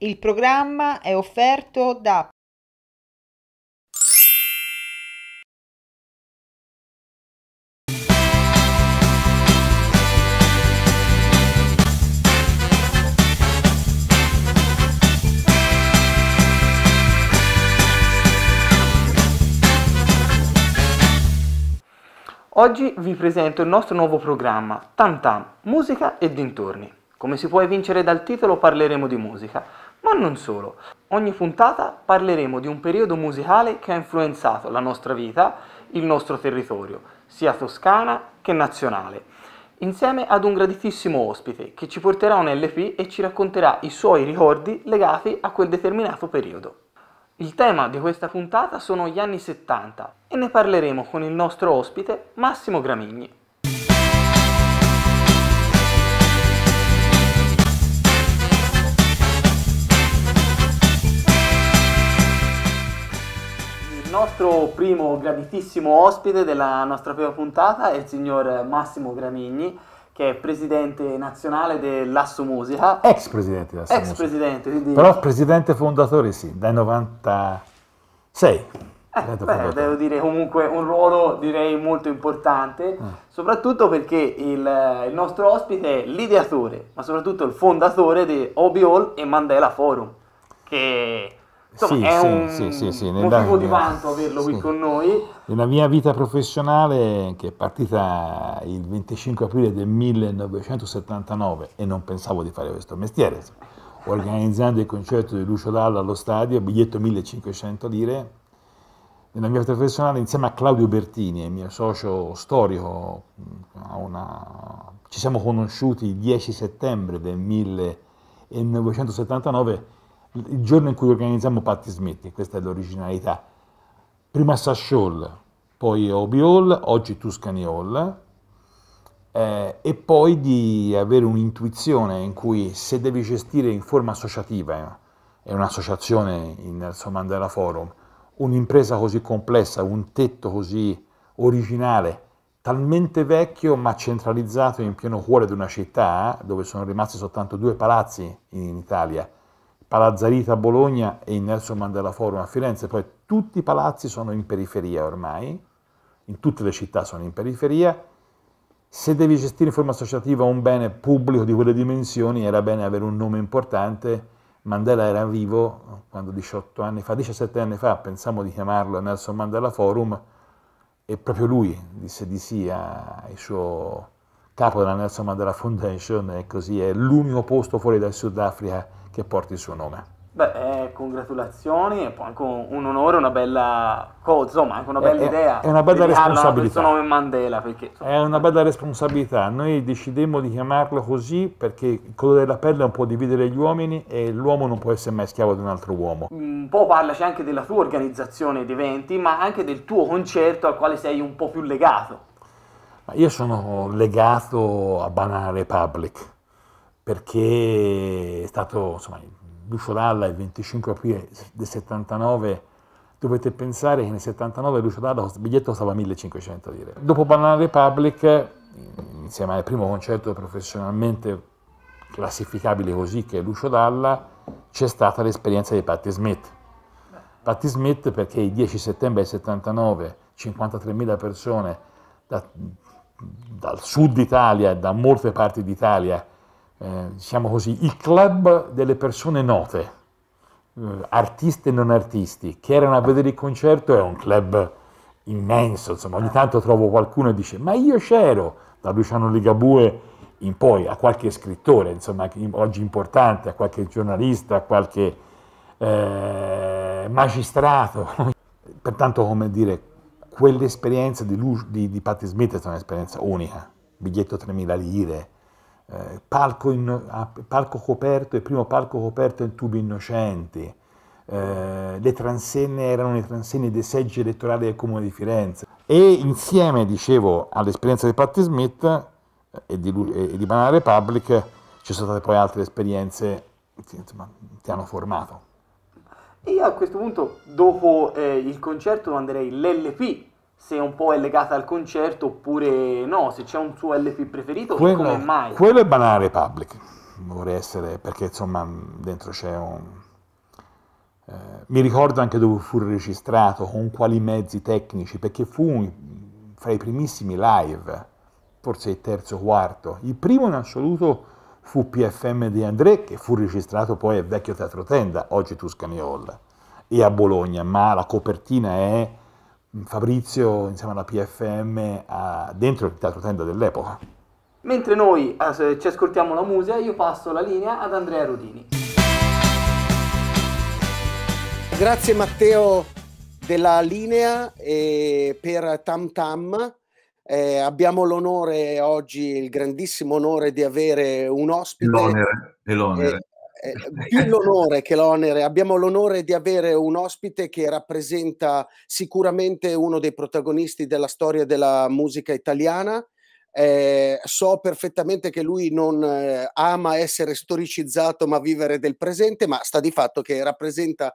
Il programma è offerto da Oggi vi presento il nostro nuovo programma Tam Tam, musica e dintorni. Come si può evincere dal titolo parleremo di musica, ma non solo. Ogni puntata parleremo di un periodo musicale che ha influenzato la nostra vita, il nostro territorio, sia toscana che nazionale, insieme ad un graditissimo ospite che ci porterà un LP e ci racconterà i suoi ricordi legati a quel determinato periodo. Il tema di questa puntata sono gli anni 70 e ne parleremo con il nostro ospite Massimo Gramigni. nostro primo graditissimo ospite della nostra prima puntata è il signor Massimo Gramigni, che è presidente nazionale dell'Asso Musica. Ex presidente dell'Asso Ex presidente, quindi... Però presidente fondatore sì, dai 96. Eh, beh, devo dire comunque un ruolo direi molto importante, eh. soprattutto perché il, il, nostro ospite è l'ideatore, ma soprattutto il fondatore di Obi All e Mandela Forum, che Insomma, sì, è sì, un sì, sì, motivo di vanto averlo qui con noi. Nella mia vita professionale, che è partita il 25 aprile del 1979, e non pensavo di fare questo mestiere, organizzando il concerto di Lucio Dalla allo stadio, biglietto 1500 lire, nella mia vita professionale insieme a Claudio Bertini, il mio socio storico, una... ci siamo conosciuti il 10 settembre del 1979 il giorno in cui organizziamo Patti Smetti, questa è l'originalità. Prima Sash Hall, poi Obi Hall, oggi Tuscany Hall, eh, e poi di avere un'intuizione in cui se devi gestire in forma associativa, eh, è un'associazione in Nelson Mandela Forum, un'impresa così complessa, un tetto così originale, talmente vecchio ma centralizzato in pieno cuore di una città, eh, dove sono rimasti soltanto due palazzi in Italia, Palazzarita a Bologna e il Nelson Mandela Forum a Firenze, poi tutti i palazzi sono in periferia ormai, in tutte le città sono in periferia. Se devi gestire in forma associativa un bene pubblico di quelle dimensioni, era bene avere un nome importante. Mandela era vivo quando 18 anni fa, 17 anni fa, pensavamo di chiamarlo Nelson Mandela Forum e proprio lui disse di sì al suo capo della Nelson Mandela Foundation e così è l'unico posto fuori dal Sudafrica che porti il suo nome. Beh, eh, congratulazioni, è anche un, onore, una bella cosa, ma anche una bella è, idea. È una bella responsabilità. Il suo nome Mandela perché... Insomma, è una bella responsabilità. Noi decidemmo di chiamarlo così perché il colore della pelle non può dividere gli uomini e l'uomo non può essere mai schiavo di un altro uomo. Un po' parlaci anche della tua organizzazione di eventi, ma anche del tuo concerto al quale sei un po' più legato. Ma io sono legato a Banale Republic perché è stato, insomma, Lucio Dalla il 25 aprile del 79 dovete pensare che nel 79 Lucio Dalla il biglietto costava 1500 lire. Dopo Banana Republic, insieme al primo concerto professionalmente classificabile così che è Lucio Dalla, c'è stata l'esperienza di Patti Smith. Patti Smith perché il 10 settembre del 79 53.000 persone da, dal sud Italia e da molte parti d'Italia eh, diciamo così, il club delle persone note, eh, artisti e non artisti, che erano a vedere il concerto, è un club immenso, insomma ogni tanto trovo qualcuno e dice ma io c'ero, da Luciano Ligabue in poi, a qualche scrittore, insomma oggi importante, a qualche giornalista, a qualche eh, magistrato. Pertanto, come dire, quell'esperienza di, Lu- di, di Patti Smith è stata un'esperienza unica, biglietto 3.000 lire, eh, palco, in, palco, coperto e primo palco coperto in tubi innocenti, eh, le transenne erano le transenne dei seggi elettorali del Comune di Firenze. E insieme, dicevo, all'esperienza di Patti Smith eh, e di, e di Banana Republic ci sono state poi altre esperienze che insomma, ti hanno formato. Io a questo punto, dopo eh, il concerto, manderei l'LP se un po' è legata al concerto oppure no, se c'è un suo LP preferito quello, come mai. Quello è banale public, vorrei essere, perché insomma dentro c'è un... Eh, mi ricordo anche dove fu registrato, con quali mezzi tecnici, perché fu fra i primissimi live, forse il terzo o quarto. Il primo in assoluto fu PFM di André, che fu registrato poi al vecchio Teatro Tenda, oggi Tuscany Hall, e a Bologna, ma la copertina è Fabrizio insieme alla PFM a, dentro il teatro tenda dell'epoca. Mentre noi eh, ci ascoltiamo la musica, io passo la linea ad Andrea Rodini. Grazie Matteo della linea e per Tam Tam. Eh, abbiamo l'onore oggi, il grandissimo onore di avere un ospite. L'onere, l'onere. Eh, eh, più l'onore che l'onere, abbiamo l'onore di avere un ospite che rappresenta sicuramente uno dei protagonisti della storia della musica italiana. Eh, so perfettamente che lui non eh, ama essere storicizzato ma vivere del presente, ma sta di fatto che rappresenta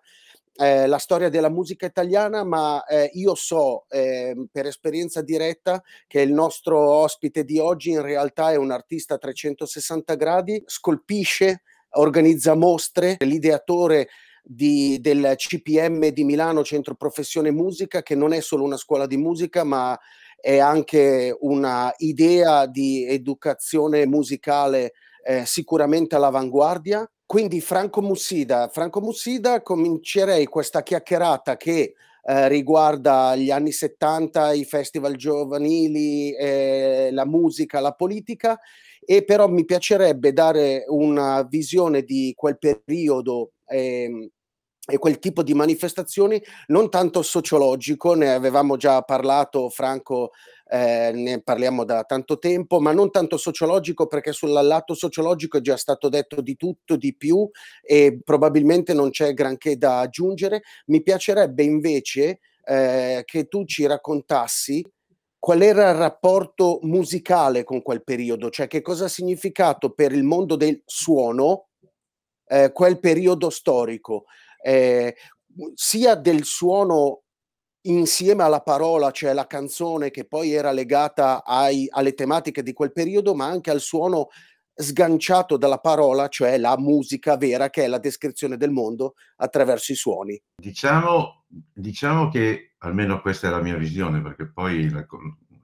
eh, la storia della musica italiana, ma eh, io so eh, per esperienza diretta che il nostro ospite di oggi in realtà è un artista a 360 gradi, scolpisce organizza mostre, l'ideatore di, del CPM di Milano, Centro Professione Musica, che non è solo una scuola di musica, ma è anche un'idea di educazione musicale eh, sicuramente all'avanguardia. Quindi Franco Mussida, Franco Mussida comincerei questa chiacchierata che eh, riguarda gli anni 70, i festival giovanili, eh, la musica, la politica e però mi piacerebbe dare una visione di quel periodo eh, e quel tipo di manifestazioni, non tanto sociologico, ne avevamo già parlato, Franco, eh, ne parliamo da tanto tempo, ma non tanto sociologico perché sul lato sociologico è già stato detto di tutto, di più e probabilmente non c'è granché da aggiungere. Mi piacerebbe invece eh, che tu ci raccontassi qual era il rapporto musicale con quel periodo, cioè che cosa ha significato per il mondo del suono eh, quel periodo storico, eh, sia del suono insieme alla parola, cioè la canzone che poi era legata ai, alle tematiche di quel periodo, ma anche al suono sganciato dalla parola, cioè la musica vera che è la descrizione del mondo attraverso i suoni. Diciamo, diciamo che almeno questa è la mia visione, perché poi la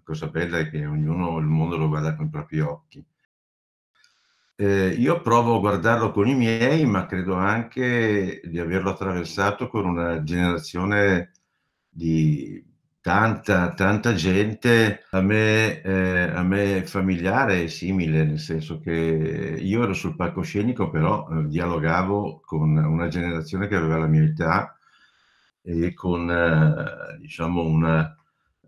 cosa bella è che ognuno il mondo lo guarda con i propri occhi. Eh, io provo a guardarlo con i miei, ma credo anche di averlo attraversato con una generazione di tanta, tanta gente a me, eh, a me familiare e simile, nel senso che io ero sul palcoscenico, però eh, dialogavo con una generazione che aveva la mia età e con eh, diciamo una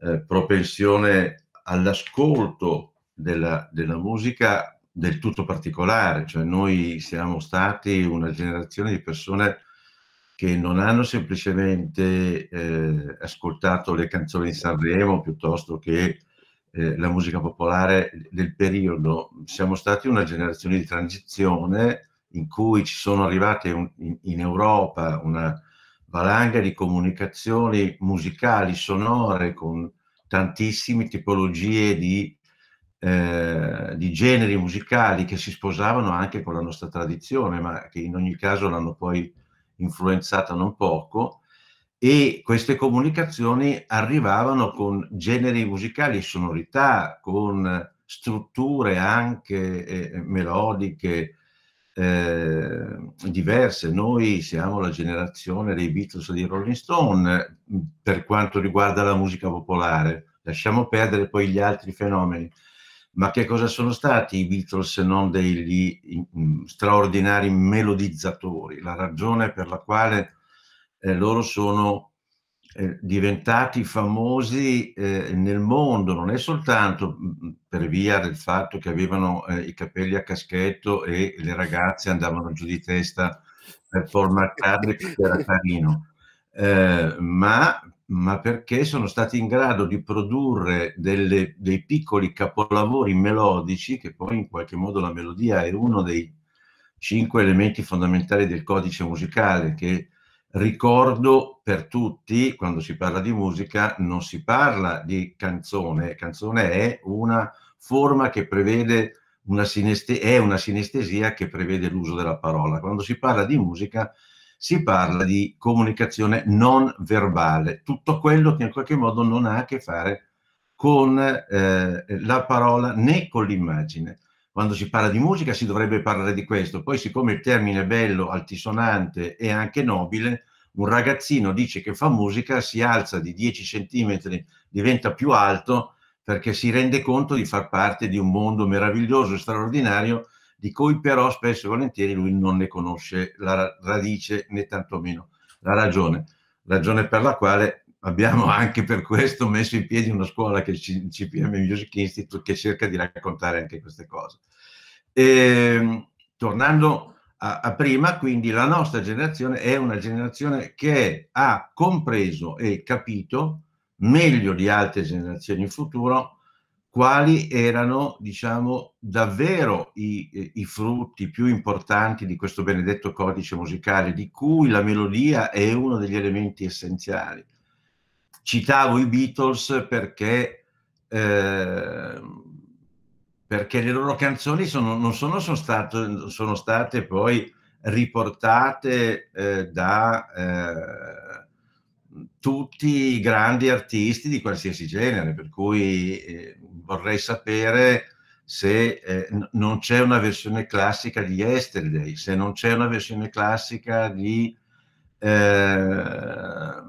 eh, propensione all'ascolto della, della, musica del tutto particolare, cioè noi siamo stati una generazione di persone che non hanno semplicemente eh, ascoltato le canzoni di Sanremo piuttosto che eh, la musica popolare del periodo, siamo stati una generazione di transizione in cui ci sono arrivate un, in, in Europa una, valanga di comunicazioni musicali, sonore, con tantissime tipologie di, eh, di, generi musicali che si sposavano anche con la nostra tradizione, ma che in ogni caso l'hanno poi influenzata non poco. E queste comunicazioni arrivavano con generi musicali, sonorità, con strutture anche eh, melodiche, eh, diverse. Noi siamo la generazione dei Beatles e dei Rolling Stone mm, per quanto riguarda la musica popolare. Lasciamo perdere poi gli altri fenomeni. Ma che cosa sono stati i Beatles se non degli mm, straordinari melodizzatori? La ragione per la quale eh, loro sono eh, diventati famosi eh, nel mondo, non è soltanto mm, mm, per via del fatto che avevano eh, i capelli a caschetto e le ragazze andavano giù di testa per formattare che era carino, eh, ma, ma, perché sono stati in grado di produrre delle, dei piccoli capolavori melodici che poi in qualche modo la melodia è uno dei cinque elementi fondamentali del codice musicale che Ricordo per tutti, quando si parla di musica, non si parla di canzone. Canzone è una forma che prevede una sinestesia, è una sinestesia che prevede l'uso della parola. Quando si parla di musica si parla di comunicazione non verbale, tutto quello che in qualche modo non ha a che fare con eh, la parola né con l'immagine quando si parla di musica si dovrebbe parlare di questo. Poi, siccome il termine è bello, altisonante e anche nobile, un ragazzino dice che fa musica, si alza di 10 centimetri, diventa più alto perché si rende conto di far parte di un mondo meraviglioso e straordinario di cui però spesso e volentieri lui non ne conosce la radice né tantomeno la ragione, ragione per la quale abbiamo anche per questo messo in piedi una scuola che è il CPM Music Institute che cerca di raccontare anche queste cose. E, ehm, tornando a, a, prima, quindi la nostra generazione è una generazione che ha compreso e capito meglio di altre generazioni in futuro quali erano, diciamo, davvero i, i frutti più importanti di questo benedetto codice musicale, di cui la melodia è uno degli elementi essenziali Citavo i Beatles perché, eh, perché le loro canzoni sono, non sono, sono, stato, sono, state poi riportate eh, da eh, tutti i grandi artisti di qualsiasi genere, per cui eh, vorrei sapere se eh, non c'è una versione classica di Yesterday, se non c'è una versione classica di eh,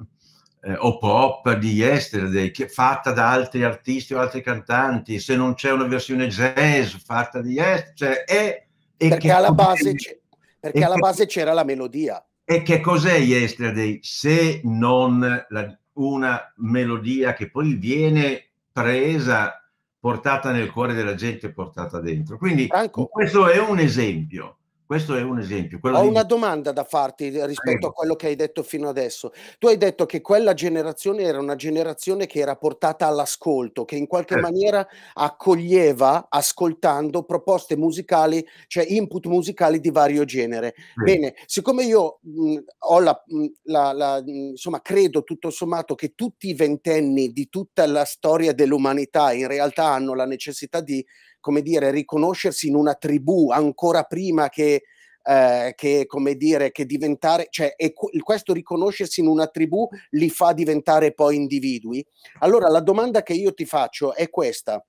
eh, o pop di Yesterday, che, fatta da altri artisti o altri cantanti, se non c'è una versione jazz fatta di Yesterday, cioè, è, è perché, alla base, perché alla base c'era la melodia. E che cos'è Yesterday se non la, una melodia che poi viene presa, portata nel cuore della gente, portata dentro. Quindi Franco. questo è un esempio. Questo è un esempio. Ho di... una domanda da farti rispetto Prego. a quello che hai detto fino adesso. Tu hai detto che quella generazione era una generazione che era portata all'ascolto, che in qualche certo. maniera accoglieva, ascoltando, proposte musicali, cioè input musicali di vario genere. Sì. Bene, siccome io mh, ho la, mh, la, la, insomma, credo tutto sommato che tutti i ventenni di tutta la storia dell'umanità in realtà hanno la necessità di come dire, riconoscersi in una tribù ancora prima che, eh, che come dire, che diventare, cioè, e questo riconoscersi in una tribù li fa diventare poi individui. Allora la domanda che io ti faccio è questa.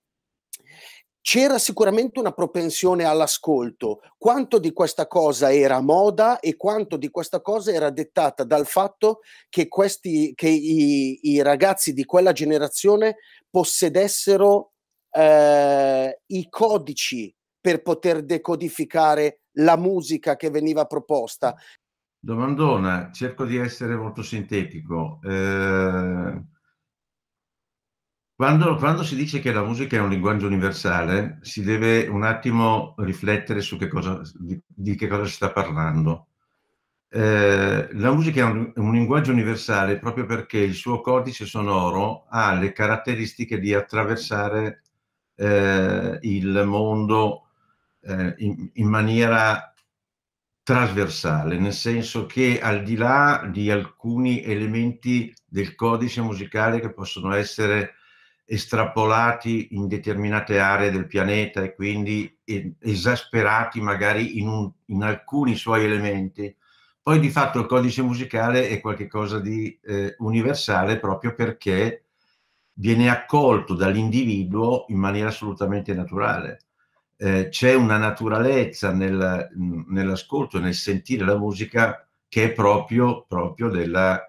C'era sicuramente una propensione all'ascolto. Quanto di questa cosa era moda e quanto di questa cosa era dettata dal fatto che, questi, che i, i ragazzi di quella generazione possedessero eh, i codici per poter decodificare la musica che veniva proposta. Domandona, cerco di essere molto sintetico. Eh, quando, quando, si dice che la musica è un linguaggio universale, si deve un attimo riflettere su che cosa, di, di che cosa si sta parlando. Eh, la musica è un, un, linguaggio universale proprio perché il suo codice sonoro ha le caratteristiche di attraversare eh, il mondo eh, in, in, maniera trasversale, nel senso che al di là di alcuni elementi del codice musicale che possono essere estrapolati in determinate aree del pianeta e quindi esasperati magari in, un, in alcuni suoi elementi, poi di fatto il codice musicale è qualcosa di eh, universale proprio perché viene accolto dall'individuo in maniera assolutamente naturale. Eh, c'è una naturalezza nel, nell'ascolto nel sentire la musica che è proprio, proprio della,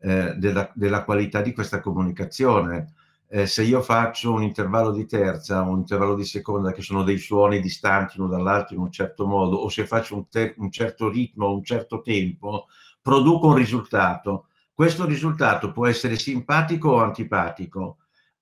eh, della, della, qualità di questa comunicazione. Eh, se io faccio un intervallo di terza, un intervallo di seconda, che sono dei suoni distanti l'uno dall'altro in un certo modo, o se faccio un, te- un certo ritmo, un certo tempo, produco un risultato questo risultato può essere simpatico o antipatico.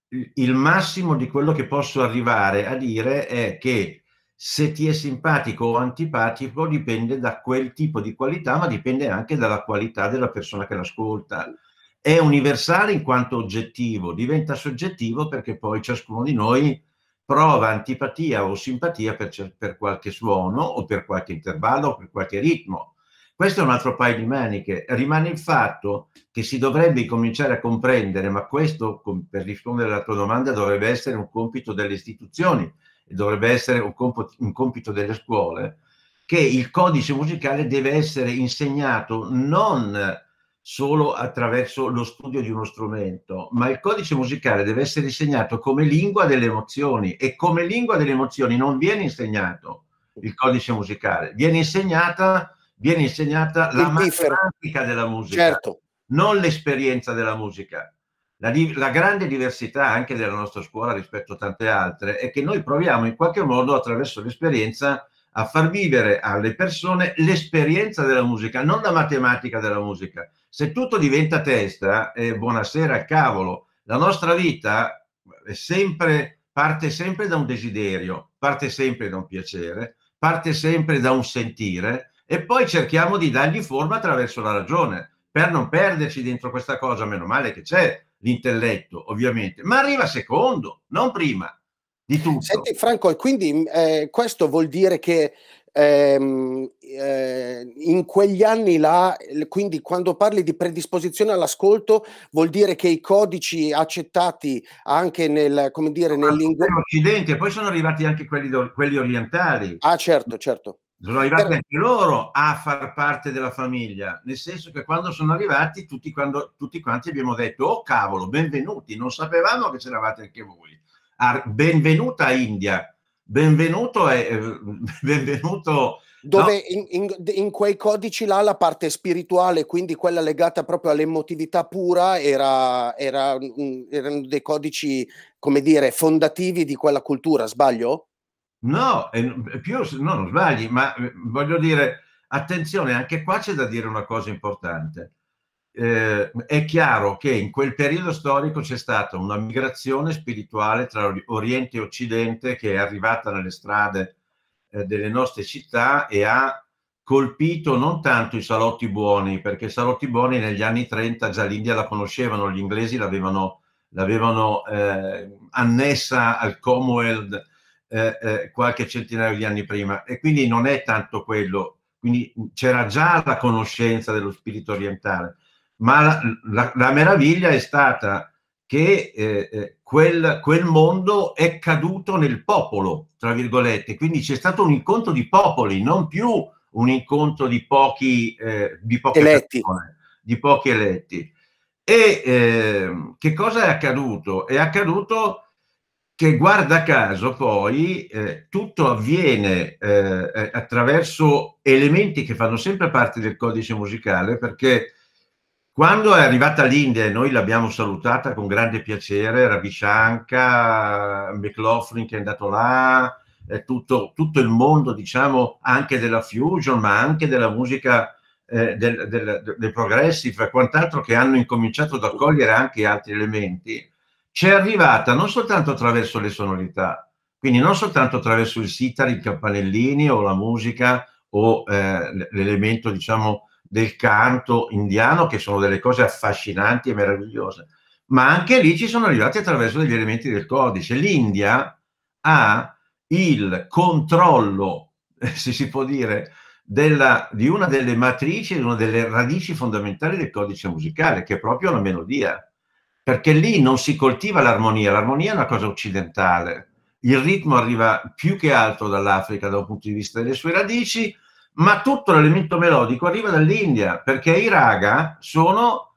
Il massimo di quello che posso arrivare a dire è che se ti è simpatico o antipatico dipende da quel tipo di qualità, ma dipende anche dalla qualità della persona che l'ascolta. È universale in quanto oggettivo, diventa soggettivo perché poi ciascuno di noi prova antipatia o simpatia per, per qualche suono o per qualche intervallo o per qualche ritmo questo è un altro paio di maniche. Rimane il fatto che si dovrebbe cominciare a comprendere, ma questo, per rispondere alla tua domanda, dovrebbe essere un compito delle istituzioni, dovrebbe essere un, comp- un compito delle scuole, che il codice musicale deve essere insegnato non solo attraverso lo studio di uno strumento, ma il codice musicale deve essere insegnato come lingua delle emozioni e come lingua delle emozioni non viene insegnato il codice musicale, viene insegnata viene insegnata il la matematica della musica, certo. non l'esperienza della musica. La, la, grande diversità anche della nostra scuola rispetto a tante altre è che noi proviamo in qualche modo attraverso l'esperienza a far vivere alle persone l'esperienza della musica, non la matematica della musica. Se tutto diventa testa, eh, buonasera, cavolo, la nostra vita sempre, parte sempre da un desiderio, parte sempre da un piacere, parte sempre da un sentire e poi cerchiamo di dargli forma attraverso la ragione, per non perderci dentro questa cosa, meno male che c'è l'intelletto, ovviamente, ma arriva secondo, non prima di tutto. Senti Franco, e quindi mm, eh, questo vuol dire che ehm, eh, in quegli anni là, quindi quando parli di predisposizione all'ascolto, vuol dire che i codici accettati anche nel, come dire, occidente, poi sono arrivati anche quelli, quelli orientali. Ah certo, certo sono arrivati Però... anche loro a far parte della famiglia, nel senso che quando sono arrivati tutti, quando, tutti quanti abbiamo detto oh cavolo, benvenuti, non sapevamo che c'eravate anche voi. Ah, benvenuta India, benvenuto, è, eh, benvenuto dove no. in, in, in, quei codici là la parte spirituale, quindi quella legata proprio all'emotività pura, era, era, erano dei codici, come dire, fondativi di quella cultura, sbaglio? No, più, no, non sbagli, ma mhmm, voglio dire, attenzione, anche qua c'è da dire una cosa importante. Eh, è chiaro che in quel periodo storico c'è stata una migrazione spirituale tra Oriente e Occidente che è arrivata nelle strade eh, delle nostre città e ha colpito non tanto i salotti buoni, perché i salotti buoni negli anni 30 già l'India la conoscevano, gli inglesi l'avevano, l'avevano eh, annessa al Commonwealth eh, eh, qualche centinaio di anni prima. E quindi non è tanto quello, quindi c'era già la conoscenza dello spirito orientale, ma la, la, la meraviglia è stata che eh, eh quel, quel, mondo è caduto nel popolo, tra virgolette, quindi c'è stato un incontro di popoli, non più un incontro di pochi eh, di poche eletti. Persone, di pochi eletti. E ehm, che cosa è accaduto? È accaduto che guarda caso poi eh, tutto avviene eh, eh, attraverso elementi che fanno sempre parte del codice musicale perché quando è arrivata l'India e noi l'abbiamo salutata con grande piacere, Ravi Shankar, McLaughlin che è andato là, eh, tutto, tutto, il mondo diciamo anche della fusion ma anche della musica eh, del, del, del, progressive e quant'altro che hanno incominciato ad accogliere anche altri elementi ci è arrivata non soltanto attraverso le sonorità, quindi non soltanto attraverso il sitar, i campanellini o la musica o eh, l'elemento diciamo del canto indiano che sono delle cose affascinanti e meravigliose, ma anche lì ci sono arrivati attraverso degli elementi del codice. L'India ha il controllo, se si può dire, della, di una delle matrici, di una delle radici fondamentali del codice musicale, che è proprio la melodia perché lì non si coltiva l'armonia, l'armonia è una cosa occidentale, il ritmo arriva più che altro dall'Africa dal punto di vista delle sue radici, ma tutto l'elemento melodico arriva dall'India, perché i raga sono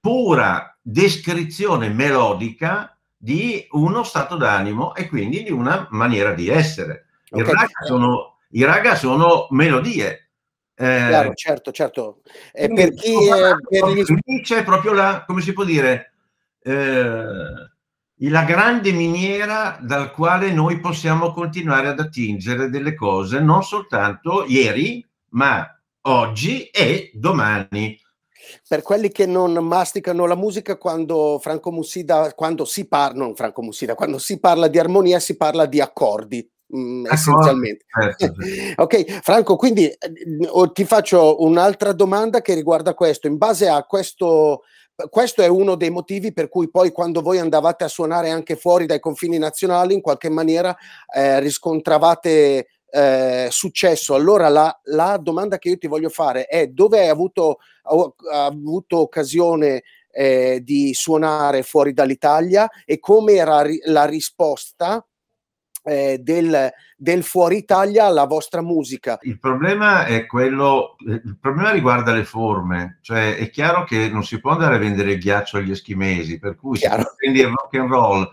pura descrizione melodica di uno stato d'animo e quindi di una maniera di essere. I, raga, sono, i raga sono melodie. Eh, Chiaro, certo, certo. E per chi è, per c'è proprio la, come si può dire, eh, la grande miniera dal quale noi possiamo continuare ad attingere delle cose non soltanto ieri, ma oggi e domani. Per quelli che non masticano la musica, quando Franco Mussida, quando si parla, non Franco Mussida, quando si parla di armonia si parla di accordi. Mm, essenzialmente. Certo, ok, Franco, quindi eh, ti faccio un'altra domanda che riguarda questo. In base a questo questo è uno dei motivi per cui poi quando voi andavate a suonare anche fuori dai confini nazionali in qualche maniera eh, riscontravate eh, successo. Allora la, la, domanda che io ti voglio fare è dove hai avuto, ha, avuto occasione eh, di suonare fuori dall'Italia e come era ri- la risposta eh, del, del, fuori Italia alla vostra musica. Il problema è quello, eh, il problema riguarda le forme, cioè è chiaro che non si può andare a vendere il ghiaccio agli eschimesi, per cui chiaro. se prendi il rock and roll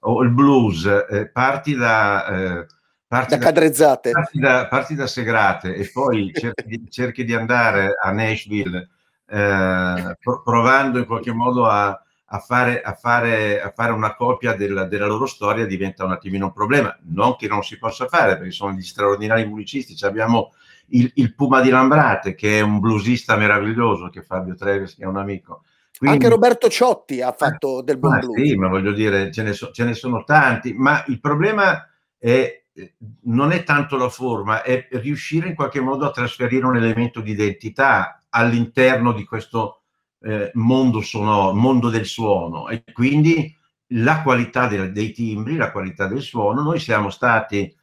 o il blues, eh, parti da... Eh, Parti da, da cadrezzate. Parti da, parti da, Segrate e poi cerchi, di, cerchi di andare a Nashville eh, provando in qualche modo a, a fare, a fare, a fare una copia della, della, loro storia diventa un attimino un problema. Non che non si possa fare, perché sono gli straordinari musicisti. Ci abbiamo il, il, Puma di Lambrate, che è un bluesista meraviglioso, che Fabio Treves, che è un amico. Quindi, Anche Roberto Ciotti ha fatto eh, del buon blues. Sì, ma voglio dire, ce ne, so, ce ne sono tanti. Ma il problema è eh, non è tanto la forma, è riuscire in qualche modo a trasferire un elemento di identità all'interno di questo eh, mondo sonoro, mondo del suono e quindi la qualità de- dei timbri, la qualità del suono. Noi siamo stati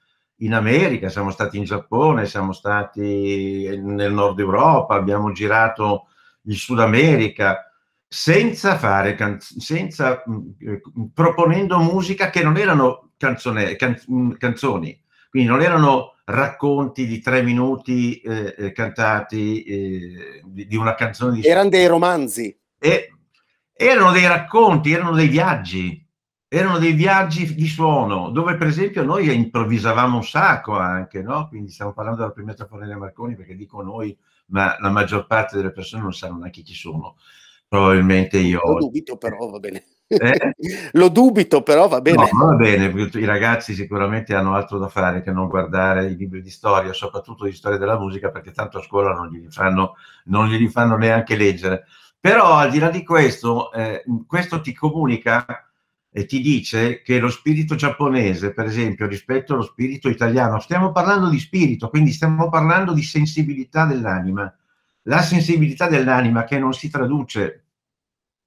in America, siamo stati in Giappone, siamo stati nel nord Europa, abbiamo girato il Sud America senza fare senza, mm, eh, proponendo musica che non erano canzone- can- mm, canzoni, quindi non erano racconti di tre minuti eh, eh cantati eh, di, una canzone di... Erano dei romanzi. E, erano dei racconti, erano dei viaggi, erano dei viaggi di suono, dove per esempio noi improvvisavamo un sacco anche, no? Quindi stiamo parlando della prima Fornella Marconi, perché dico noi, ma la maggior parte delle persone non sanno neanche chi sono. Probabilmente io... ho dubito però, va bene eh? Lo dubito, però va bene. No, va bene, i ragazzi sicuramente hanno altro da fare che non guardare i libri di storia, soprattutto di storia della musica, perché tanto a scuola non glieli fanno, non glieli fanno neanche leggere. Però al di là di questo, eh, questo ti comunica e ti dice che lo spirito giapponese, per esempio, rispetto allo spirito italiano, stiamo parlando di spirito, quindi stiamo parlando di sensibilità dell'anima. La sensibilità dell'anima che non si traduce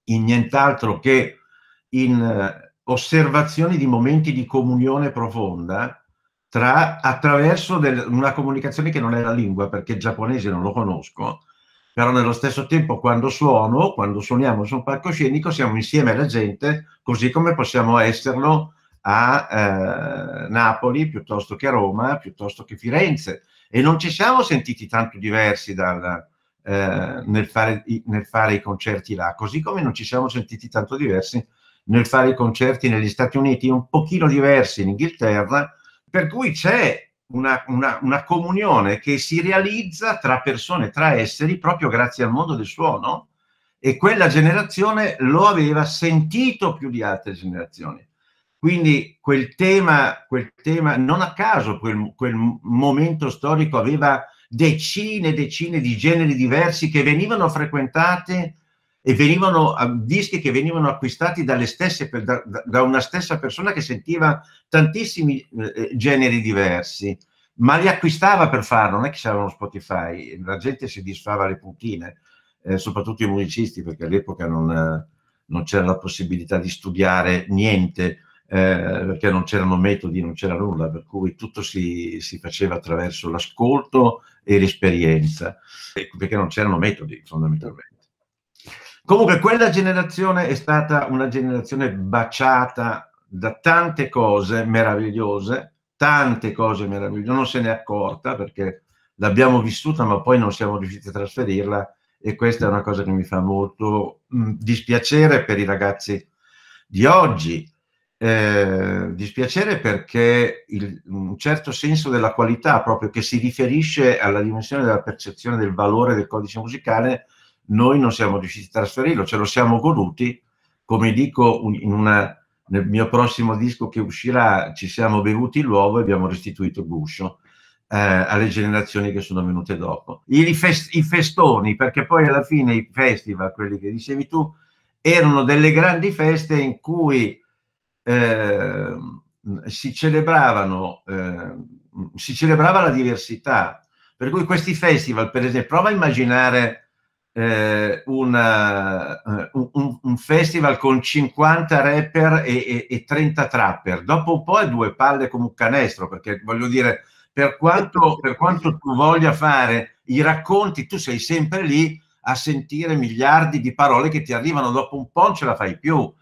in nient'altro che in eh, osservazioni di momenti di comunione profonda tra, attraverso del, una comunicazione che non è la lingua, perché il giapponese non lo conosco, però nello stesso tempo quando suono, quando suoniamo su un palcoscenico, siamo insieme alla gente, così come possiamo esserlo a eh, Napoli piuttosto che a Roma, piuttosto che Firenze. E non ci siamo sentiti tanto diversi dal, eh, nel, fare, nel, fare, i concerti là, così come non ci siamo sentiti tanto diversi nel fare i concerti negli Stati Uniti, un pochino diversi in Inghilterra, per cui c'è una, una, una comunione che si realizza tra persone, tra esseri, proprio grazie al mondo del suono, e quella generazione lo aveva sentito più di altre generazioni. Quindi quel tema, quel tema non a caso quel, quel momento storico aveva decine e decine di generi diversi che venivano frequentati e venivano dischi che venivano acquistati dalle stesse, da, da una stessa persona che sentiva tantissimi eh, generi diversi, ma li acquistava per farlo, non è che c'erano Spotify, la gente si disfava le puntine, eh, soprattutto i musicisti, perché all'epoca non, eh, non c'era la possibilità di studiare niente, eh, perché non c'erano metodi, non c'era nulla, per cui tutto si, si faceva attraverso l'ascolto e l'esperienza, perché non c'erano metodi fondamentalmente. Comunque quella generazione è stata una generazione baciata da tante cose meravigliose, tante cose meravigliose, non se ne è accorta perché l'abbiamo vissuta ma poi non siamo riusciti a trasferirla e questa è una cosa che mi fa molto mh, mm, dispiacere per i ragazzi di oggi. Eh, dispiacere perché il, un certo senso della qualità proprio che si riferisce alla dimensione della percezione del valore del codice musicale noi non siamo riusciti a trasferirlo, ce lo siamo goduti, come dico una, nel mio prossimo disco che uscirà, ci siamo bevuti l'uovo e abbiamo restituito il guscio eh, alle generazioni che sono venute dopo. I, fest, I festoni, perché poi alla fine i festival, quelli che dicevi tu, erano delle grandi feste in cui eh, si celebravano eh, si celebrava la diversità per cui questi festival per esempio prova a immaginare eh, una, eh, un, un, festival con 50 rapper e, e, e 30 trapper. Dopo un po' è due palle come un canestro, perché voglio dire, per quanto, per quanto tu voglia fare i racconti, tu sei sempre lì a sentire miliardi di parole che ti arrivano, dopo un po' non ce la fai più.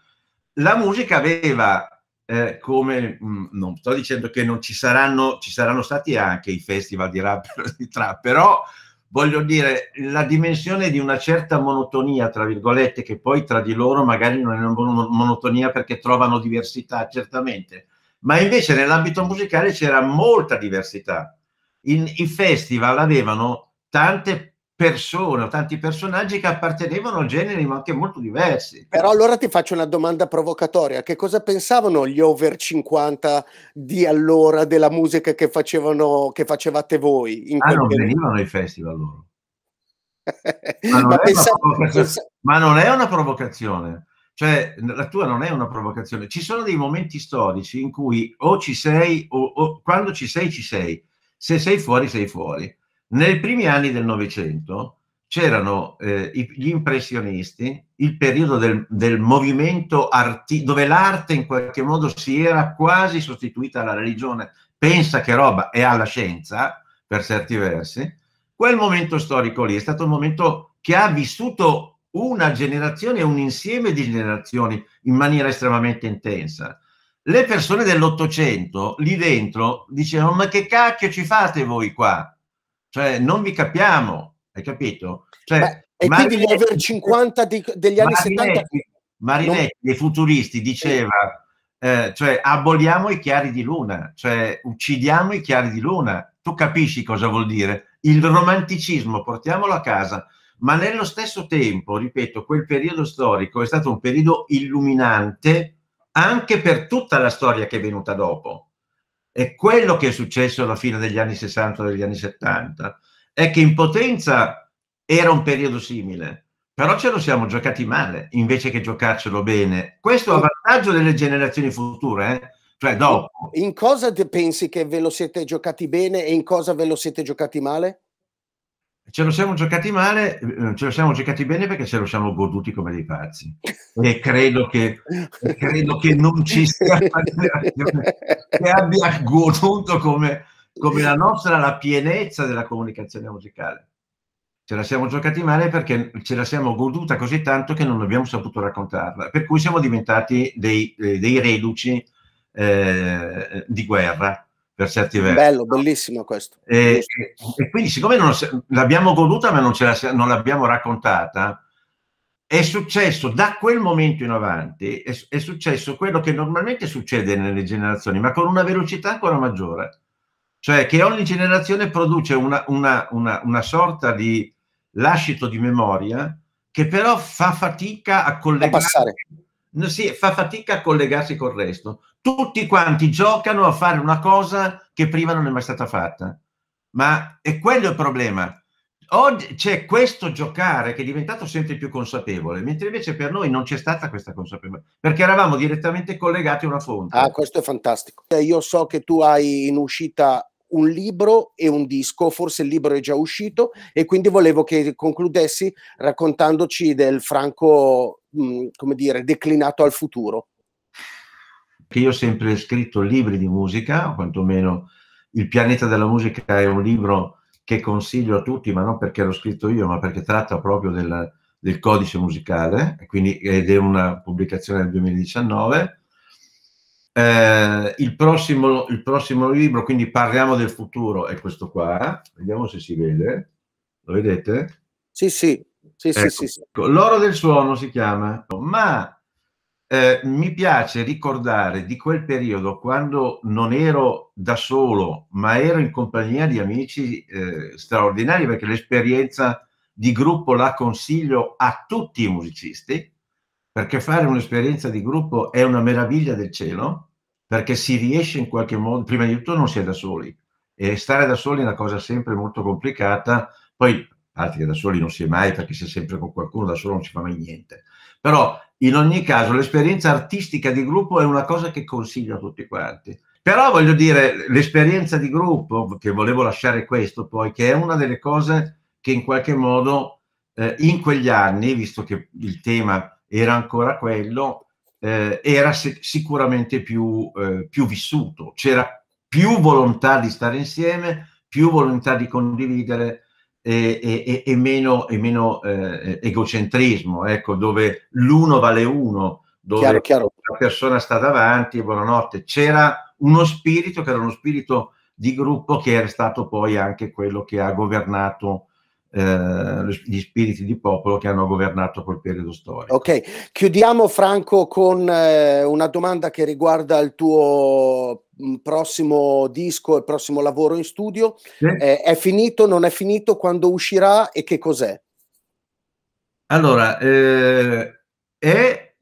La musica aveva eh, come mh, mm, non sto dicendo che non ci saranno, ci saranno stati anche i festival di rap di trap, però voglio dire, la dimensione di una certa monotonia, tra virgolette, che poi tra di loro magari non è una monotonia perché trovano diversità, certamente, ma invece nell'ambito musicale c'era molta diversità. In, I festival avevano tante persone o tanti personaggi che appartenevano a generi anche molto diversi. Però allora ti faccio una domanda provocatoria: che cosa pensavano gli over 50 di allora della musica che, facevano, che facevate voi? In ah, non periodo? venivano ai festival loro. ma, non ma, pensa... ma non è una provocazione cioè la tua non è una provocazione. Ci sono dei momenti storici in cui o ci sei o, o, quando ci sei ci sei, se sei fuori sei fuori. Nei primi anni del Novecento c'erano eh, gli impressionisti, il periodo del, del movimento arti- dove l'arte in qualche modo si era quasi sostituita alla religione, pensa che roba, e alla scienza, per certi versi. Quel momento storico lì è stato un momento che ha vissuto una generazione un insieme di generazioni in maniera estremamente intensa. Le persone dell'Ottocento lì dentro dicevano: Ma che cacchio ci fate voi qua? Cioè, non vi capiamo, hai capito? Cioè, Beh, e Marinetti, quindi gli over 50 di, degli anni Marinetti, 70... Marinetti, non... dei futuristi, diceva, eh, cioè, aboliamo i chiari di luna, cioè, uccidiamo i chiari di luna. Tu capisci cosa vuol dire? Il romanticismo, portiamolo a casa. Ma nello stesso tempo, ripeto, quel periodo storico è stato un periodo illuminante anche per tutta la storia che è venuta dopo è quello che è successo alla fine degli anni 60 e degli anni 70, è che in potenza era un periodo simile, però ce lo siamo giocati male invece che giocarcelo bene. Questo a vantaggio delle generazioni future, eh? cioè dopo. In cosa pensi che ve lo siete giocati bene e in cosa ve lo siete giocati male? ce lo siamo giocati male, eh, ce lo siamo giocati bene perché ce lo siamo goduti come dei pazzi. E credo che, credo che non ci sia generazione che abbia goduto come, come, la nostra la pienezza della comunicazione musicale. Ce la siamo giocati male perché ce la siamo goduta così tanto che non abbiamo saputo raccontarla, per cui siamo diventati dei, eh, dei reduci eh, di guerra per certi versi. Bello, bellissimo questo. E, e quindi siccome non, l'abbiamo goduta ma non, la, non l'abbiamo raccontata, è successo da quel momento in avanti, è, è, successo quello che normalmente succede nelle generazioni, ma con una velocità ancora maggiore. Cioè che ogni generazione produce una, una, una, una sorta di lascito di memoria che però fa fatica a collegarsi, a sì, fa fatica a collegarsi col resto tutti quanti giocano a fare una cosa che prima non è mai stata fatta. Ma è quello il problema. Oggi c'è questo giocare che è diventato sempre più consapevole, mentre invece per noi non c'è stata questa consapevolezza, perché eravamo direttamente collegati a una fonte. Ah, questo è fantastico. Eh, io so che tu hai in uscita un libro e un disco, forse il libro è già uscito e quindi volevo che concludessi raccontandoci del Franco, mh, come dire, declinato al futuro che io ho sempre scritto libri di musica, o quantomeno Il pianeta della musica è un libro che consiglio a tutti, ma non perché l'ho scritto io, ma perché tratta proprio del, del codice musicale, quindi, ed è una pubblicazione del 2019. Eh, il, prossimo, il, prossimo, libro, quindi parliamo del futuro, è questo qua. Vediamo se si vede. Lo vedete? Sì, sì. sì, ecco. sì, sì, ecco. sì. L'oro del suono si chiama, ma eh, mi piace ricordare di quel periodo quando non ero da solo, ma ero in compagnia di amici eh, straordinari perché l'esperienza di gruppo la consiglio a tutti i musicisti, perché fare un'esperienza di gruppo è una meraviglia del cielo, perché si riesce in qualche modo, prima di tutto non si è da soli e stare da soli è una cosa sempre molto complicata, poi altri che da soli non si è mai perché si è sempre con qualcuno, da solo non si fa mai niente però in ogni caso l'esperienza artistica di gruppo è una cosa che consiglio a tutti quanti. Però voglio dire, l'esperienza di gruppo, che volevo lasciare questo poi, che è una delle cose che in qualche modo eh, in quegli anni, visto che il tema era ancora quello, eh, era sicuramente più, eh, più vissuto, c'era più volontà di stare insieme, più volontà di condividere e, e, e meno, e meno eh, eh, egocentrismo, ecco, dove l'uno vale uno, dove chiaro, chiaro. la persona sta davanti e buonanotte. C'era uno spirito che era uno spirito di gruppo che era stato poi anche quello che ha governato eh, gli spiriti di popolo che hanno governato quel periodo storico. Ok, chiudiamo Franco con eh, una domanda che riguarda il tuo prossimo disco il prossimo lavoro in studio. Sì. Eh, è finito, non è finito, quando uscirà e che cos'è? Allora, eh, è...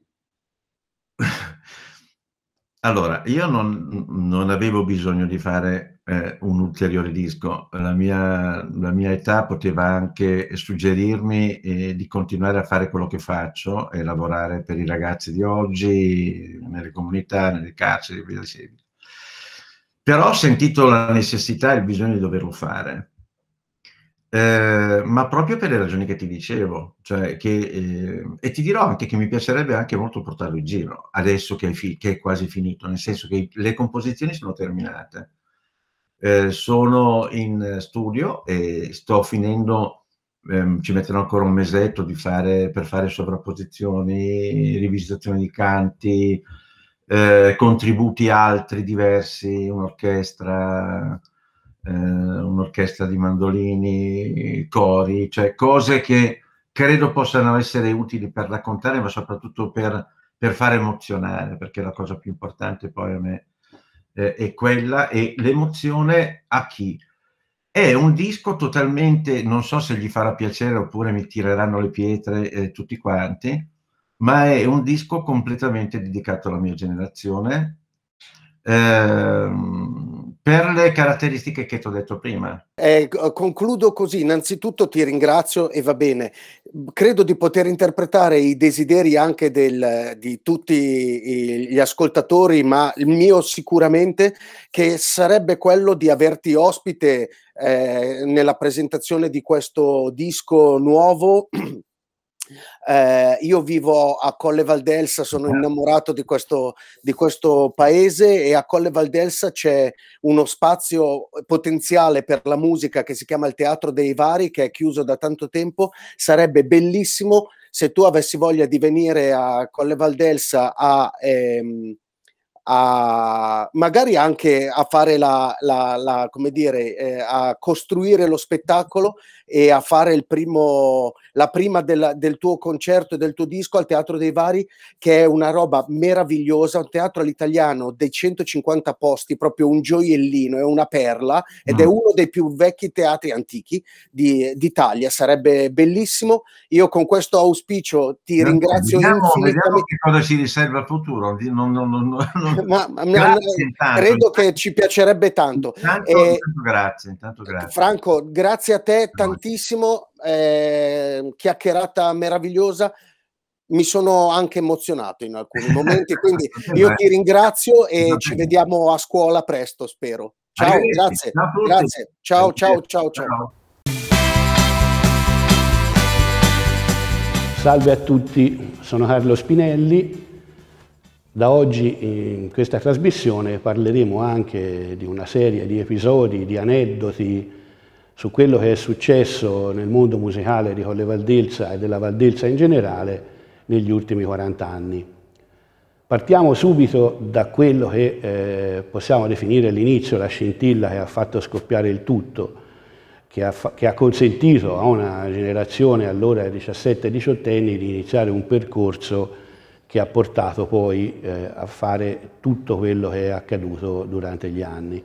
allora io non, non, avevo bisogno di fare eh, un ulteriore disco, la mia, la mia, età poteva anche suggerirmi eh, di continuare a fare quello che faccio e lavorare per i ragazzi di oggi, nelle comunità, nelle carceri via di seguito però ho sentito la necessità e il bisogno di doverlo fare. Eh, ma proprio per le ragioni che ti dicevo, cioè che, eh, e ti dirò anche che mi piacerebbe anche molto portarlo in giro adesso che è, fi- che è quasi finito, nel senso che le composizioni sono terminate. Eh, sono in studio e sto finendo, ehm, ci metterò ancora un mesetto fare, per fare sovrapposizioni, rivisitazioni di canti, eh, contributi altri diversi, un'orchestra, eh, un'orchestra di mandolini, cori, cioè cose che credo possano essere utili per raccontare, ma soprattutto per, per far emozionare, perché la cosa più importante poi a me eh, è quella, e l'emozione a chi? È un disco totalmente, non so se gli farà piacere oppure mi tireranno le pietre eh, tutti quanti, ma è un disco completamente dedicato alla mia generazione ehm, per le caratteristiche che ti ho detto prima. Eh, concludo così, innanzitutto ti ringrazio e va bene, credo di poter interpretare i desideri anche del, di tutti gli ascoltatori, ma il mio sicuramente, che sarebbe quello di averti ospite eh, nella presentazione di questo disco nuovo. Eh, io vivo a Colle Valdelsa, sono innamorato di questo, di questo paese e a Colle Valdelsa c'è uno spazio potenziale per la musica che si chiama il Teatro dei Vari, che è chiuso da tanto tempo. Sarebbe bellissimo se tu avessi voglia di venire a Colle Valdelsa a... Ehm, a magari anche a fare la, la, la come dire, eh, a costruire lo spettacolo e a fare il primo, la prima del, del tuo concerto e del tuo disco al Teatro dei Vari, che è una roba meravigliosa, un teatro all'italiano dei 150 posti, proprio un gioiellino, è una perla ed è mm. uno dei più vecchi teatri antichi di, d'Italia, sarebbe bellissimo. Io con questo auspicio ti ringrazio. Vediamo, vediamo che cosa ci riserva il futuro. Non, non, non, non ma, ma, grazie, tanto, credo che ci piacerebbe tanto. Intanto, eh, intanto grazie, intanto grazie. Franco, grazie a te tantissimo, eh, chiacchierata meravigliosa. Mi sono anche emozionato in alcuni momenti, quindi io ti ringrazio e ci vediamo a scuola presto, spero. Ciao, grazie. grazie. Ciao, ciao, ciao, ciao. Salve a tutti, sono Carlo Spinelli, da oggi in questa trasmissione parleremo anche di una serie di episodi, di aneddoti su quello che è successo nel mondo musicale di Colle Valdelsa e della Valdelsa in generale negli ultimi 40 anni. Partiamo subito da quello che eh, possiamo definire l'inizio, la scintilla che ha fatto scoppiare il tutto, che ha, che ha consentito a una generazione allora 17-18 anni di iniziare un percorso che ha portato poi eh, a fare tutto quello che è accaduto durante gli anni.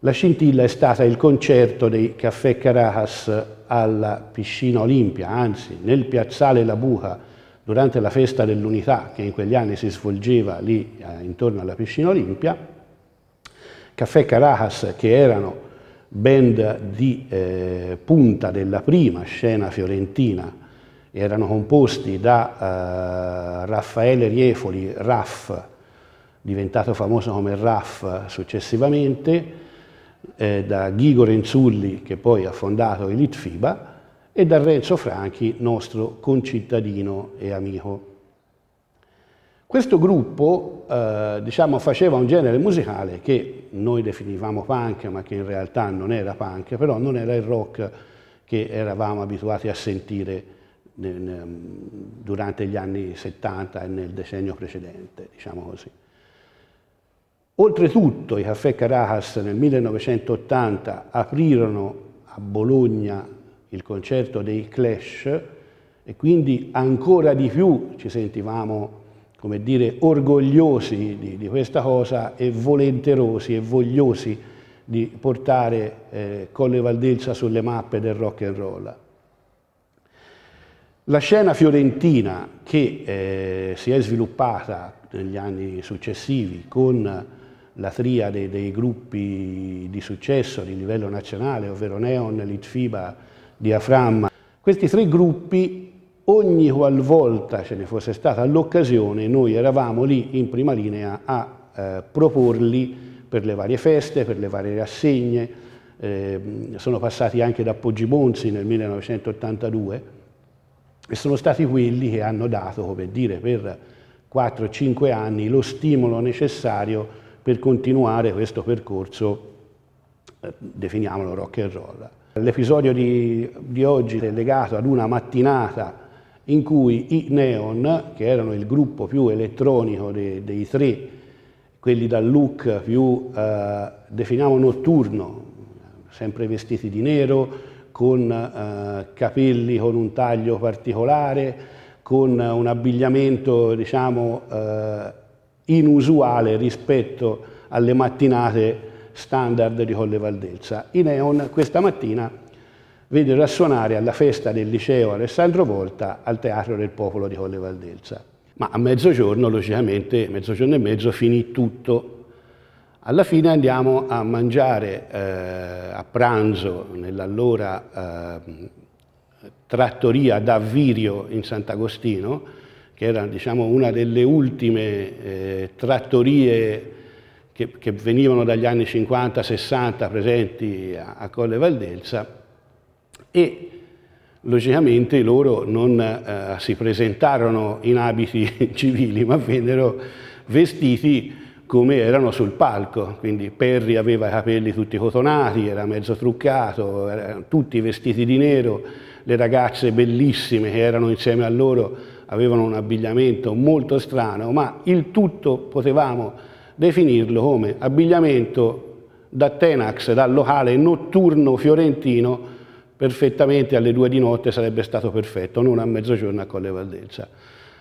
La scintilla è stata il concerto dei Caffè Caracas alla piscina Olimpia, anzi nel piazzale La Buca, durante la festa dell'unità che in quegli anni si svolgeva lì eh, intorno alla piscina Olimpia. Caffè Caracas, che erano band di eh, punta della prima scena fiorentina erano composti da eh, Raffaele Riefoli, Raff, diventato famoso come Raff successivamente, eh, da Ghigo Renzulli, che poi ha fondato il Litfiba, e da Renzo Franchi, nostro concittadino e amico. Questo gruppo eh, diciamo, faceva un genere musicale che noi definivamo punk, ma che in realtà non era punk, però non era il rock che eravamo abituati a sentire durante gli anni 70 e nel decennio precedente, diciamo così. Oltretutto i caffè Caracas nel 1980 aprirono a Bologna il concerto dei Clash e quindi ancora di più ci sentivamo, come dire, orgogliosi di, di questa cosa e volenterosi e vogliosi di portare eh, Colle Valdelsa sulle mappe del rock and roll. La scena fiorentina che eh, si è sviluppata negli anni successivi con la triade dei gruppi di successo di livello nazionale, ovvero Neon, Litfiba, Diaframma, questi tre gruppi ogni qualvolta ce ne fosse stata l'occasione, noi eravamo lì in prima linea a eh, proporli per le varie feste, per le varie rassegne, eh, sono passati anche da Poggi Bonzi nel 1982 e sono stati quelli che hanno dato, come dire, per 4-5 anni lo stimolo necessario per continuare questo percorso, eh, definiamolo rock and roll. L'episodio di, di oggi è legato ad una mattinata in cui i Neon, che erano il gruppo più elettronico dei, dei tre, quelli dal look più, eh, definiamo, notturno, sempre vestiti di nero, con eh, capelli con un taglio particolare, con un abbigliamento diciamo, eh, inusuale rispetto alle mattinate standard di Colle Valdelsa. I neon questa mattina videro suonare alla festa del liceo Alessandro Volta al Teatro del Popolo di Colle Valdelsa. Ma a mezzogiorno, logicamente, mezzogiorno e mezzo, finì tutto alla fine andiamo a mangiare eh, a pranzo nell'allora eh, trattoria da Virio in Sant'Agostino, che era diciamo, una delle ultime eh, trattorie che, che, venivano dagli anni 50-60 presenti a, a, Colle Valdelsa e logicamente loro non eh, si presentarono in abiti civili ma vennero vestiti come erano sul palco, quindi Perry aveva i capelli tutti cotonati, era mezzo truccato, erano tutti vestiti di nero, le ragazze bellissime che erano insieme a loro avevano un abbigliamento molto strano, ma il tutto potevamo definirlo come abbigliamento da Tenax, dal locale notturno fiorentino, perfettamente alle due di notte sarebbe stato perfetto, non a mezzogiorno a Colle Valdelsa.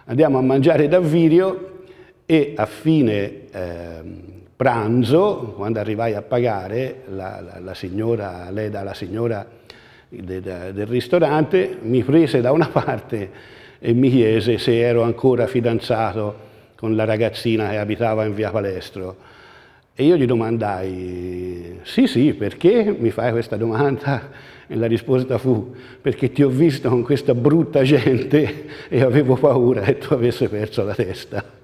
Andiamo a mangiare da Virio e a fine eh, pranzo, quando arrivai a pagare, la, la, la signora, lei la signora del, del ristorante, mi prese da una parte e mi chiese se ero ancora fidanzato con la ragazzina che abitava in via Palestro. E io gli domandai, sì sì, perché mi fai questa domanda? E la risposta fu, perché ti ho visto con questa brutta gente e avevo paura che tu avessi perso la testa.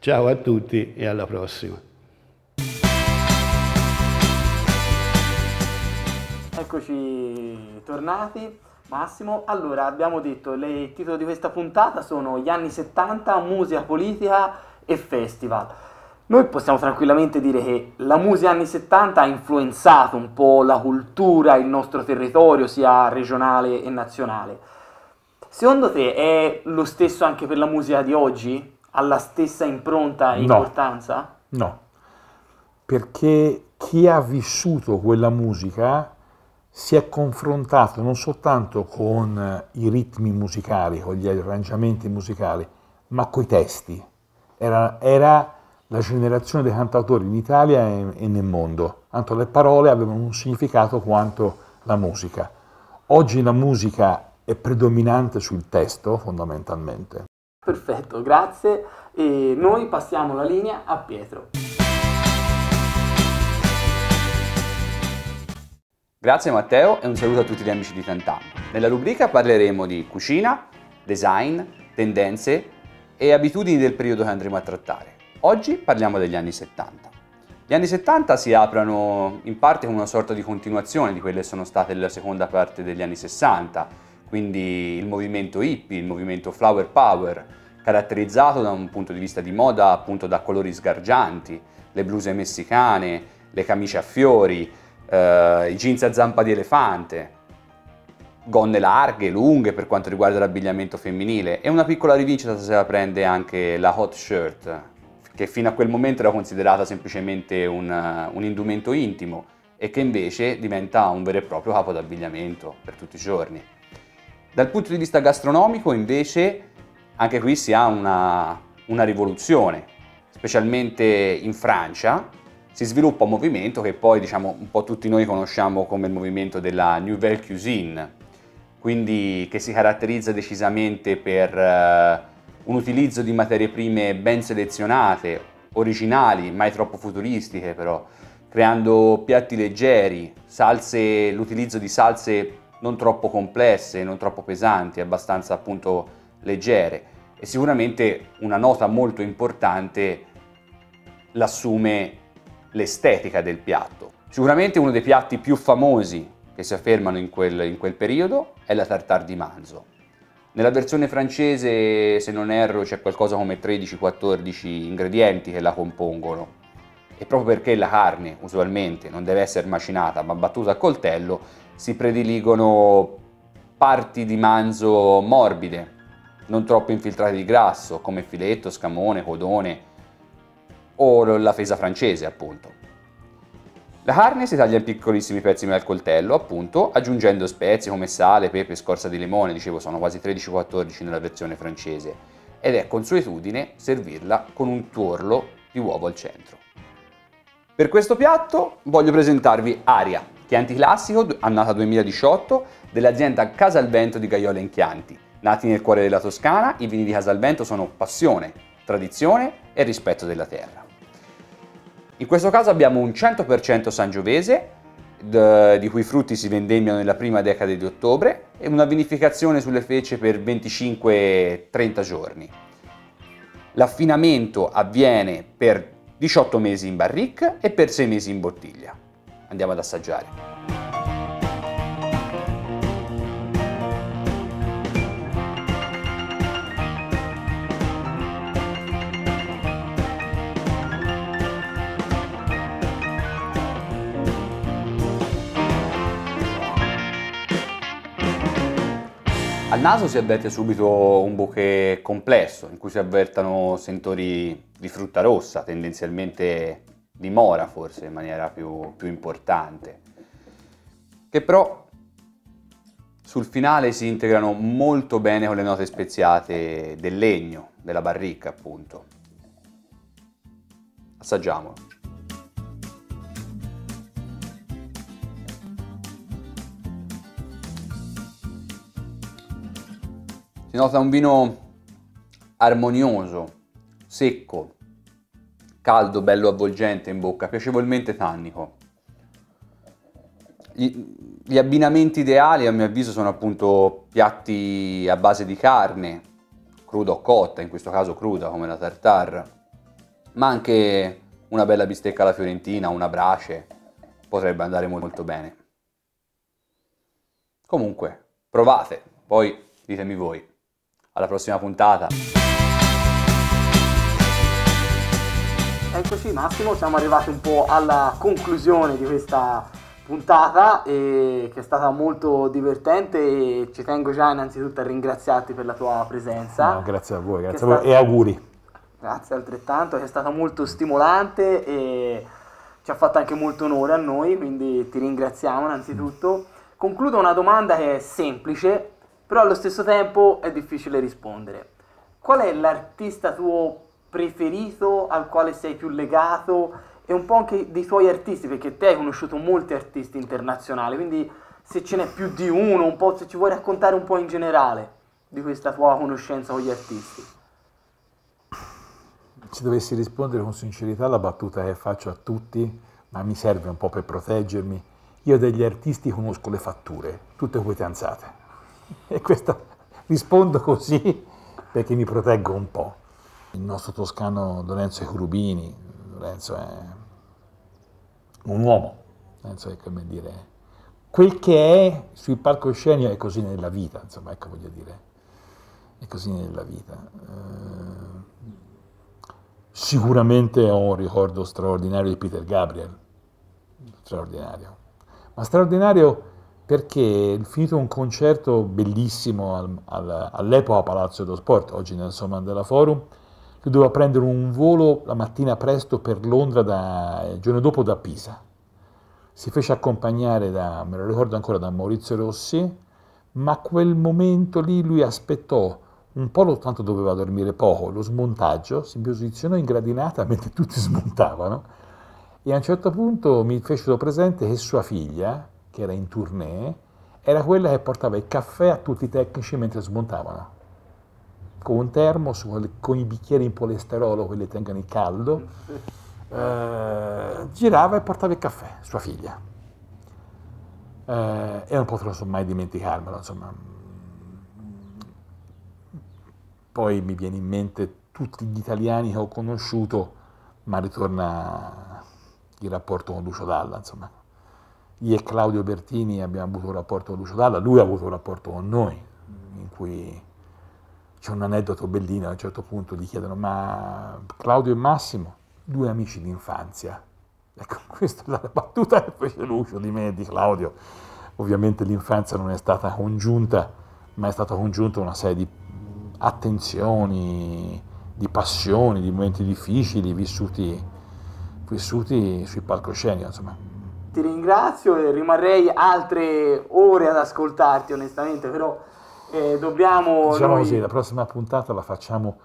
Ciao a tutti e alla prossima. Eccoci tornati. Massimo, allora abbiamo detto che il titolo di questa puntata sono gli anni 70, musica politica e festival. Noi possiamo tranquillamente dire che la musica anni 70 ha influenzato un po' la cultura, il nostro territorio, sia regionale e nazionale. Secondo te è lo stesso anche per la musica di oggi? ha la stessa impronta e no. importanza? No, perché chi ha vissuto quella musica si è confrontato non soltanto con i ritmi musicali, con gli arrangiamenti musicali, ma coi testi. Era, era la generazione dei cantautori in Italia e, e nel mondo. Tanto le parole avevano un significato quanto la musica. Oggi la musica è predominante sul testo, fondamentalmente. Perfetto, grazie. E noi passiamo la linea a Pietro. Grazie Matteo e un saluto a tutti gli amici di Tantam. Nella rubrica parleremo di cucina, design, tendenze e abitudini del periodo che andremo a trattare. Oggi parliamo degli anni 70. Gli anni 70 si aprono in parte come una sorta di continuazione di quelle che sono state la seconda parte degli anni 60 quindi il movimento hippie, il movimento flower power, caratterizzato da un punto di vista di moda appunto da colori sgargianti, le bluse messicane, le camicie a fiori, eh, i jeans a zampa di elefante, gonne larghe, lunghe per quanto riguarda l'abbigliamento femminile e una piccola rivincita se la prende anche la hot shirt, che fino a quel momento era considerata semplicemente un, un indumento intimo e che invece diventa un vero e proprio capo d'abbigliamento per tutti i giorni. Dal punto di vista gastronomico invece anche qui si ha una, una rivoluzione, specialmente in Francia si sviluppa un movimento che poi diciamo un po' tutti noi conosciamo come il movimento della Nouvelle Cuisine, quindi che si caratterizza decisamente per eh, un utilizzo di materie prime ben selezionate, originali, mai troppo futuristiche però, creando piatti leggeri, l'utilizzo di salse non troppo complesse, non troppo pesanti, abbastanza appunto leggere e sicuramente una nota molto importante l'assume l'estetica del piatto. Sicuramente uno dei piatti più famosi che si affermano in quel, in quel periodo è la tartare di manzo. Nella versione francese, se non erro, c'è qualcosa come 13-14 ingredienti che la compongono. E proprio perché la carne, usualmente, non deve essere macinata ma battuta a coltello, si prediligono parti di manzo morbide, non troppo infiltrate di grasso, come filetto, scamone, codone o la fesa francese, appunto. La carne si taglia in piccolissimi pezzi al coltello, appunto, aggiungendo spezie come sale, pepe, scorza di limone, dicevo sono quasi 13-14 nella versione francese, ed è consuetudine servirla con un tuorlo di uovo al centro. Per questo piatto voglio presentarvi aria, Chianti Classico, annata 2018, dell'azienda Casalvento di Gaiola in Chianti. Nati nel cuore della Toscana, i vini di Casalvento sono passione, tradizione e rispetto della terra. In questo caso abbiamo un 100% sangiovese, di cui i frutti si vendemmiano nella prima decade di ottobre, e una vinificazione sulle fece per 25-30 giorni. L'affinamento avviene per 18 mesi in barrique e per 6 mesi in bottiglia andiamo ad assaggiare. Al naso si avverte subito un bouquet complesso in cui si avvertano sentori di frutta rossa, tendenzialmente dimora forse in maniera più, più importante, che però sul finale si integrano molto bene con le note speziate del legno, della barricca appunto. Assaggiamolo. Si nota un vino armonioso, secco, caldo, bello avvolgente in bocca, piacevolmente tannico. Gli, gli abbinamenti ideali a mio avviso sono appunto piatti a base di carne, cruda o cotta, in questo caso cruda come la tartare, ma anche una bella bistecca alla fiorentina, una brace, potrebbe andare molto bene. Comunque, provate, poi ditemi voi. Alla prossima puntata! Eccoci Massimo, siamo arrivati un po' alla conclusione di questa puntata che è stata molto divertente e ci tengo già innanzitutto a ringraziarti per la tua presenza. No, grazie a voi, grazie a voi sta... e auguri. Grazie altrettanto, è stata molto stimolante e ci ha fatto anche molto onore a noi, quindi ti ringraziamo innanzitutto. Concludo una domanda che è semplice, però allo stesso tempo è difficile rispondere. Qual è l'artista tuo preferito, al quale sei più legato e un po' anche dei tuoi artisti, perché te hai conosciuto molti artisti internazionali, quindi se ce n'è più di uno, un po' se ci vuoi raccontare un po' in generale di questa tua conoscenza con gli artisti. Se dovessi rispondere con sincerità, la battuta è faccio a tutti, ma mi serve un po' per proteggermi, io degli artisti conosco le fatture, tutte quietanzate. E questa rispondo così perché mi proteggo un po'. Il nostro toscano Lorenzo Curubini, Lorenzo è un uomo, Lorenzo è come dire, quel che è sui palcoscenici è così nella vita, insomma, ecco voglio dire, è così nella vita. Eh, sicuramente ho un ricordo straordinario di Peter Gabriel, straordinario, ma straordinario perché è finito un concerto bellissimo al, al, all'epoca Palazzo dello Sport, oggi nel Somandela Forum, che doveva prendere un volo la mattina presto per Londra, da, il giorno dopo da Pisa. Si fece accompagnare da, me lo ricordo ancora, da Maurizio Rossi, ma quel momento lì lui aspettò un po', tanto doveva dormire poco, lo smontaggio, si posizionò in gradinata mentre tutti smontavano e a un certo punto mi fecero presente che sua figlia, che era in tournée, era quella che portava il caffè a tutti i tecnici mentre smontavano con un termos, con i bicchieri in polesterolo che tengono tengano il caldo, eh, girava e portava il caffè, sua figlia. Eh, e non potrò mai dimenticarmelo, insomma. Poi mi viene in mente tutti gli italiani che ho conosciuto, ma ritorna il rapporto con Lucio Dalla, insomma. Io e Claudio Bertini abbiamo avuto un rapporto con Lucio Dalla, lui ha avuto un rapporto con noi, in cui c'è un aneddoto bellino, a un certo punto gli chiedono, ma Claudio e Massimo, due amici d'infanzia. Ecco, questa è la battuta che fece Lucio di me e di Claudio. Ovviamente l'infanzia non è stata congiunta, ma è stata congiunta una serie di attenzioni, di passioni, di momenti difficili vissuti, vissuti sui palcoscenici, insomma. Ti ringrazio e rimarrei altre ore ad ascoltarti, onestamente, però eh, dobbiamo... Diciamo noi... così, la prossima puntata la facciamo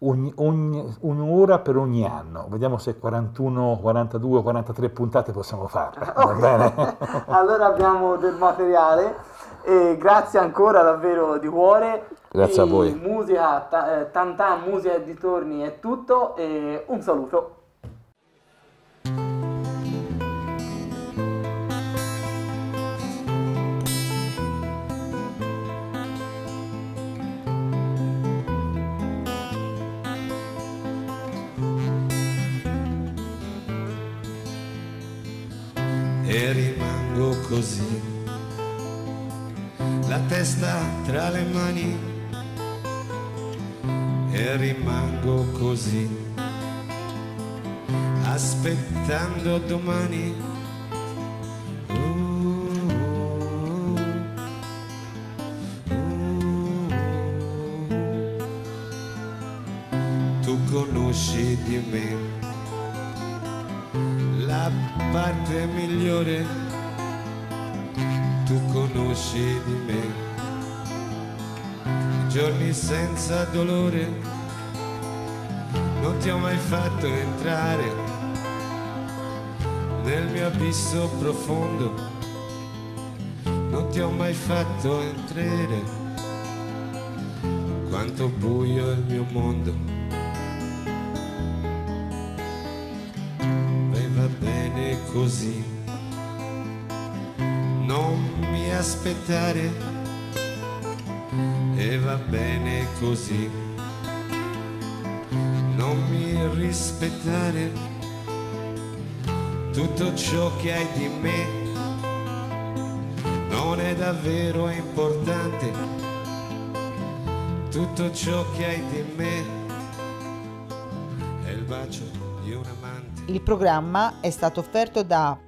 ogni, ogni, un'ora per ogni anno, vediamo se 41, 42, 43 puntate possiamo farle. Okay. allora abbiamo del materiale, e grazie ancora davvero di cuore. Grazie e a voi. Musica, t- eh, tantà, musica e di è tutto, e un saluto. così, la testa tra le mani e rimango così, aspettando domani. tu Conosci di me la parte migliore esci di me. Giorni senza dolore, non ti ho mai fatto entrare nel mio abisso profondo, non ti ho mai fatto entrare. Quanto buio è il mio mondo. E va bene così. aspettare e va bene così. Non mi rispettare tutto ciò che hai di me non è davvero importante. Tutto ciò che hai di me è il bacio di un amante. Il programma è stato offerto da